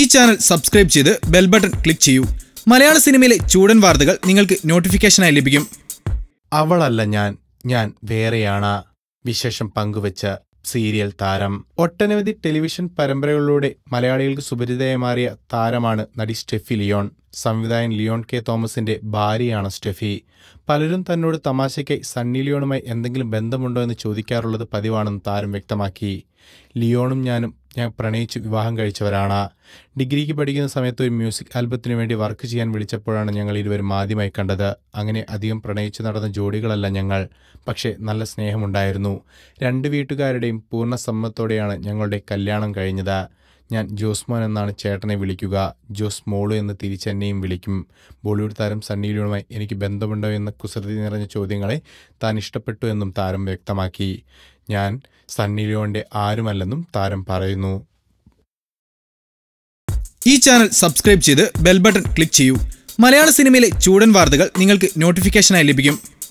ഈ channel subscribe ചെയ്ത് bell button click ചെയ്യൂ മലയാള സിനിമയിലെ ചൂടൻ വാർത്തകൾ നിങ്ങൾക്ക് നോട്ടിഫിക്കേഷനായി ലഭിക്കും അവളല്ല ഞാൻ ഞാൻ വേറെയാണ് വിശേഷം പങ്കുവച്ച സീരിയൽ താരം ഒട്ടനവധി ടെലിവിഷൻ പരമ്പരകളിലൂടെ മലയാളികൾക്ക് സുപരിചിതമായി മാറിയ താരമാണ് നടി സ്റ്റെഫി ലിയോൺ സംവിധായകൻ ലിയോൺ കെ തോമസിന്റെ ഭാര്യയാണ് സ്റ്റെഫി പലരും തന്നോട് തമാശയ്ക്കായി സണ്ണി ലിയോണുമായി എന്തെങ്കിലും ബന്ധമുണ്ടോ എന്ന് ചോദിക്കാറുള്ളത് പതിവാണെന്ന് താരം വ്യക്തമാക്കി ലിയോണും ഞാനും ഞാൻ പ്രണയിച്ച് വിവാഹം കഴിച്ചവരാണ് ഡിഗ്രിക്ക് പഠിക്കുന്ന സമയത്ത് ഒരു മ്യൂസിക് ആൽബത്തിനു വേണ്ടി വർക്ക് ചെയ്യാൻ വിളിച്ചപ്പോഴാണ് ഞങ്ങൾ ഇരുവരും ആദ്യമായി കണ്ടത് അങ്ങനെ അധികം പ്രണയിച്ച് നടന്ന ജോഡികളല്ല ഞങ്ങൾ പക്ഷേ നല്ല സ്നേഹമുണ്ടായിരുന്നു രണ്ട് വീട്ടുകാരുടെയും പൂർണ്ണ സമ്മതത്തോടെയാണ് ഞങ്ങളുടെ കല്യാണം കഴിഞ്ഞത് ഞാൻ ജോസ്മാൻ എന്നാണ് ചേട്ടനെ വിളിക്കുക ജോസ് മോളു എന്ന് തിരിച്ചെന്നെയും വിളിക്കും ബോളിവുഡ് താരം സണ്ണി ലിയോണുമായി എനിക്ക് ബന്ധമുണ്ടോ എന്ന കുസൃതി നിറഞ്ഞ ചോദ്യങ്ങളെ താൻ ഇഷ്ടപ്പെട്ടു എന്നും താരം വ്യക്തമാക്കി ഞാൻ സണ്ണി ലിയോണിൻ്റെ ആരുമല്ലെന്നും താരം പറയുന്നു ഈ ചാനൽ സബ്സ്ക്രൈബ് ചെയ്ത് ബെൽ ബട്ടൺ ക്ലിക്ക് ചെയ്യൂ മലയാള സിനിമയിലെ ചൂടൻ വാർത്തകൾ നിങ്ങൾക്ക് നോട്ടിഫിക്കേഷനായി ലഭിക്കും